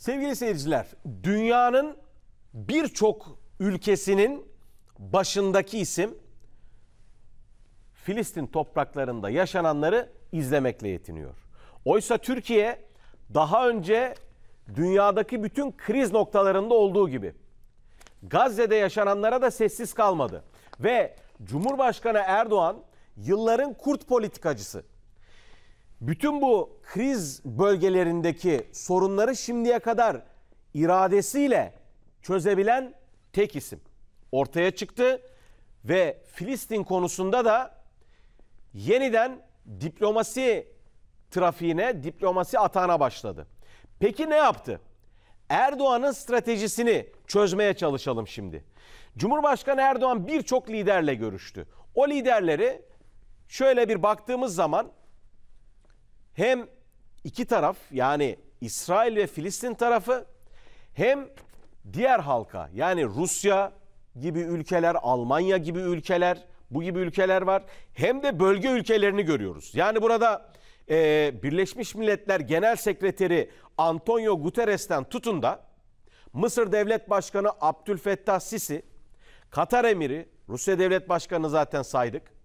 Sevgili seyirciler, dünyanın birçok ülkesinin başındaki isim Filistin topraklarında yaşananları izlemekle yetiniyor. Oysa Türkiye daha önce dünyadaki bütün kriz noktalarında olduğu gibi Gazze'de yaşananlara da sessiz kalmadı ve Cumhurbaşkanı Erdoğan yılların kurt politikacısı bütün bu kriz bölgelerindeki sorunları şimdiye kadar iradesiyle çözebilen tek isim ortaya çıktı ve Filistin konusunda da yeniden diplomasi trafiğine, diplomasi atağına başladı. Peki ne yaptı? Erdoğan'ın stratejisini çözmeye çalışalım şimdi. Cumhurbaşkanı Erdoğan birçok liderle görüştü. O liderleri şöyle bir baktığımız zaman hem iki taraf yani İsrail ve Filistin tarafı hem diğer halka yani Rusya gibi ülkeler, Almanya gibi ülkeler, bu gibi ülkeler var. Hem de bölge ülkelerini görüyoruz. Yani burada e, Birleşmiş Milletler Genel Sekreteri Antonio Guterres'ten tutun da Mısır Devlet Başkanı Abdülfettah Sisi, Katar Emiri, Rusya Devlet Başkanı zaten saydık.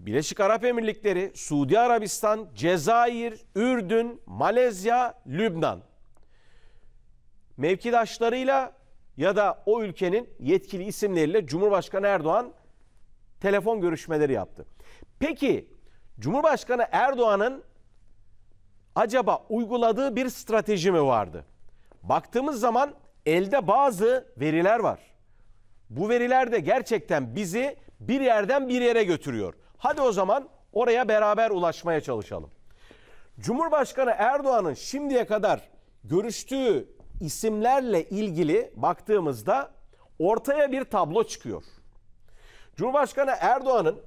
Birleşik Arap Emirlikleri, Suudi Arabistan, Cezayir, Ürdün, Malezya, Lübnan. Mevkidaşlarıyla ya da o ülkenin yetkili isimleriyle Cumhurbaşkanı Erdoğan telefon görüşmeleri yaptı. Peki Cumhurbaşkanı Erdoğan'ın acaba uyguladığı bir strateji mi vardı? Baktığımız zaman elde bazı veriler var. Bu veriler de gerçekten bizi bir yerden bir yere götürüyor. Hadi o zaman oraya beraber ulaşmaya çalışalım. Cumhurbaşkanı Erdoğan'ın şimdiye kadar görüştüğü isimlerle ilgili baktığımızda ortaya bir tablo çıkıyor. Cumhurbaşkanı Erdoğan'ın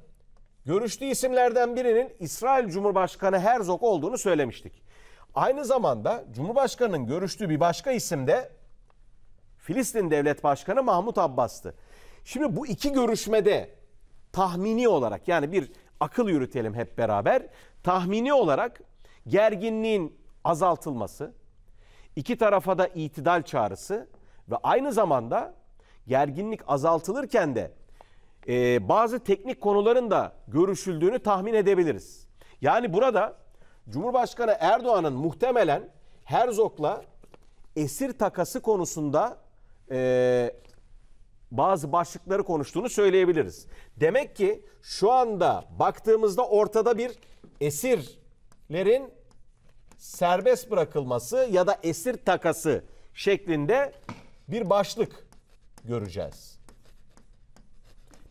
görüştüğü isimlerden birinin İsrail Cumhurbaşkanı Herzog olduğunu söylemiştik. Aynı zamanda Cumhurbaşkanı'nın görüştüğü bir başka isim de Filistin Devlet Başkanı Mahmut Abbas'tı. Şimdi bu iki görüşmede tahmini olarak yani bir akıl yürütelim hep beraber. Tahmini olarak gerginliğin azaltılması, iki tarafa da itidal çağrısı ve aynı zamanda gerginlik azaltılırken de e, bazı teknik konuların da görüşüldüğünü tahmin edebiliriz. Yani burada Cumhurbaşkanı Erdoğan'ın muhtemelen Herzog'la esir takası konusunda e, bazı başlıkları konuştuğunu söyleyebiliriz. Demek ki şu anda baktığımızda ortada bir esirlerin serbest bırakılması ya da esir takası şeklinde bir başlık göreceğiz.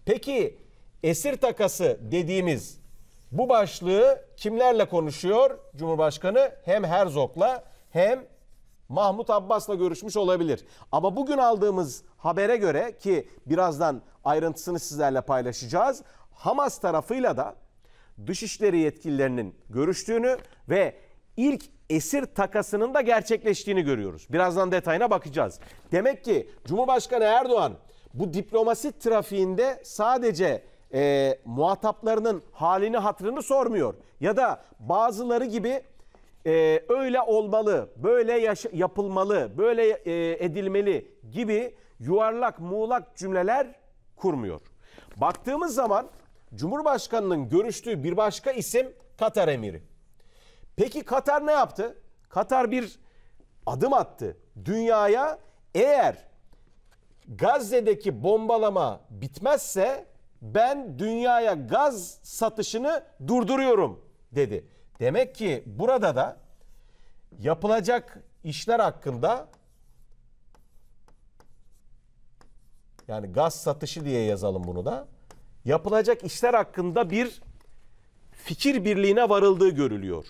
Peki esir takası dediğimiz bu başlığı kimlerle konuşuyor Cumhurbaşkanı? Hem Herzog'la hem Mahmut Abbas'la görüşmüş olabilir. Ama bugün aldığımız habere göre ki birazdan ayrıntısını sizlerle paylaşacağız. Hamas tarafıyla da dışişleri yetkililerinin görüştüğünü ve ilk esir takasının da gerçekleştiğini görüyoruz. Birazdan detayına bakacağız. Demek ki Cumhurbaşkanı Erdoğan bu diplomasi trafiğinde sadece e, muhataplarının halini hatırını sormuyor. Ya da bazıları gibi e, öyle olmalı, böyle yaş- yapılmalı, böyle e, edilmeli gibi yuvarlak muğlak cümleler kurmuyor. Baktığımız zaman Cumhurbaşkanı'nın görüştüğü bir başka isim Katar emiri. Peki Katar ne yaptı? Katar bir adım attı. Dünyaya eğer Gazze'deki bombalama bitmezse ben dünyaya gaz satışını durduruyorum dedi. Demek ki burada da yapılacak işler hakkında yani gaz satışı diye yazalım bunu da. Yapılacak işler hakkında bir fikir birliğine varıldığı görülüyor.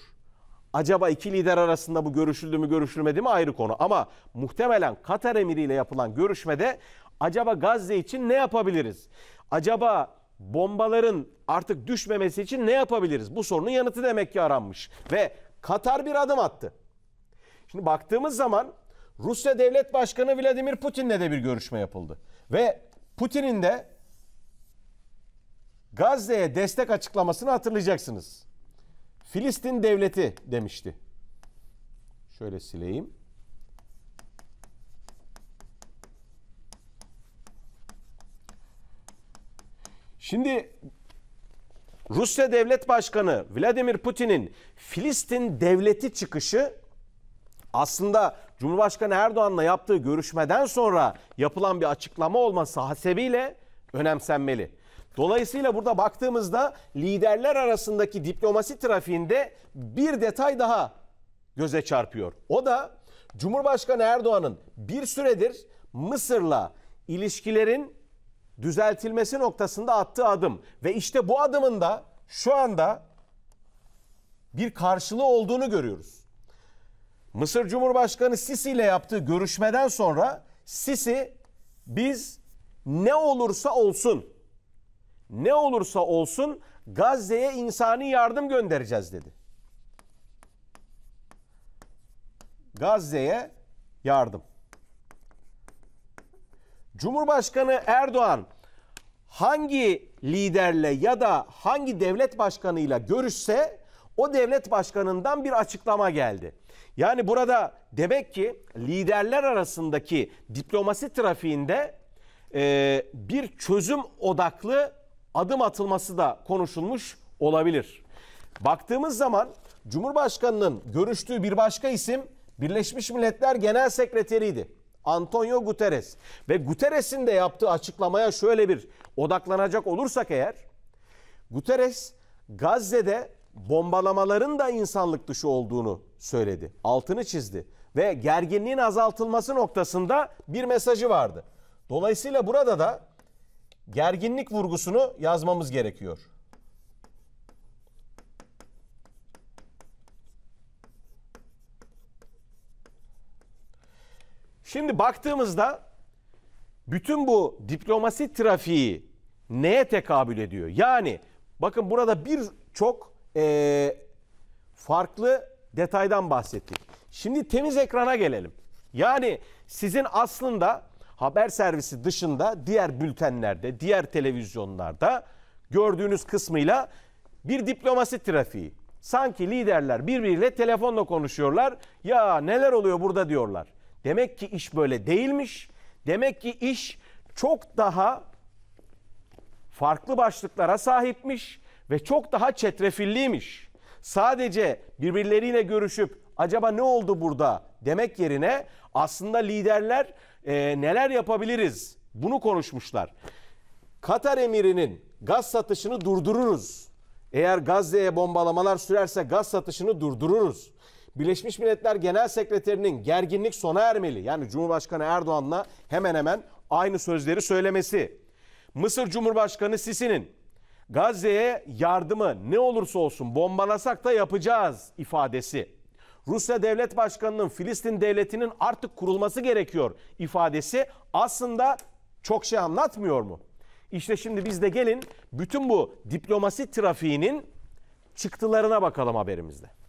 Acaba iki lider arasında bu görüşüldü mü görüşülmedi mi ayrı konu. Ama muhtemelen Katar emiriyle yapılan görüşmede acaba Gazze için ne yapabiliriz? Acaba bombaların artık düşmemesi için ne yapabiliriz? Bu sorunun yanıtı demek ki aranmış. Ve Katar bir adım attı. Şimdi baktığımız zaman Rusya Devlet Başkanı Vladimir Putin'le de bir görüşme yapıldı. Ve Putin'in de Gazze'ye destek açıklamasını hatırlayacaksınız. Filistin devleti demişti. Şöyle sileyim. Şimdi Rusya Devlet Başkanı Vladimir Putin'in Filistin devleti çıkışı aslında Cumhurbaşkanı Erdoğan'la yaptığı görüşmeden sonra yapılan bir açıklama olması hasebiyle önemsenmeli. Dolayısıyla burada baktığımızda liderler arasındaki diplomasi trafiğinde bir detay daha göze çarpıyor. O da Cumhurbaşkanı Erdoğan'ın bir süredir Mısır'la ilişkilerin düzeltilmesi noktasında attığı adım ve işte bu adımın da şu anda bir karşılığı olduğunu görüyoruz. Mısır Cumhurbaşkanı Sisi ile yaptığı görüşmeden sonra Sisi biz ne olursa olsun ne olursa olsun Gazze'ye insani yardım göndereceğiz dedi. Gazze'ye yardım. Cumhurbaşkanı Erdoğan hangi liderle ya da hangi devlet başkanıyla görüşse o devlet başkanından bir açıklama geldi. Yani burada demek ki liderler arasındaki diplomasi trafiğinde e, bir çözüm odaklı adım atılması da konuşulmuş olabilir. Baktığımız zaman Cumhurbaşkanının görüştüğü bir başka isim Birleşmiş Milletler Genel Sekreteriydi. Antonio Guterres. Ve Guterres'in de yaptığı açıklamaya şöyle bir odaklanacak olursak eğer Guterres Gazze'de bombalamaların da insanlık dışı olduğunu söyledi. Altını çizdi ve gerginliğin azaltılması noktasında bir mesajı vardı. Dolayısıyla burada da gerginlik vurgusunu yazmamız gerekiyor. Şimdi baktığımızda bütün bu diplomasi trafiği neye tekabül ediyor? Yani bakın burada birçok e, farklı detaydan bahsettik. Şimdi temiz ekrana gelelim. Yani sizin aslında haber servisi dışında diğer bültenlerde, diğer televizyonlarda gördüğünüz kısmıyla bir diplomasi trafiği. Sanki liderler birbiriyle telefonla konuşuyorlar. Ya neler oluyor burada diyorlar. Demek ki iş böyle değilmiş. Demek ki iş çok daha farklı başlıklara sahipmiş ve çok daha çetrefilliymiş. Sadece birbirleriyle görüşüp acaba ne oldu burada demek yerine aslında liderler e, neler yapabiliriz bunu konuşmuşlar. Katar emirinin gaz satışını durdururuz. Eğer Gazze'ye bombalamalar sürerse gaz satışını durdururuz. Birleşmiş Milletler Genel Sekreterinin gerginlik sona ermeli yani Cumhurbaşkanı Erdoğan'la hemen hemen aynı sözleri söylemesi. Mısır Cumhurbaşkanı Sisi'nin Gazze'ye yardımı ne olursa olsun bombalasak da yapacağız ifadesi. Rusya Devlet Başkanı'nın Filistin Devleti'nin artık kurulması gerekiyor ifadesi aslında çok şey anlatmıyor mu? İşte şimdi biz de gelin bütün bu diplomasi trafiğinin çıktılarına bakalım haberimizde.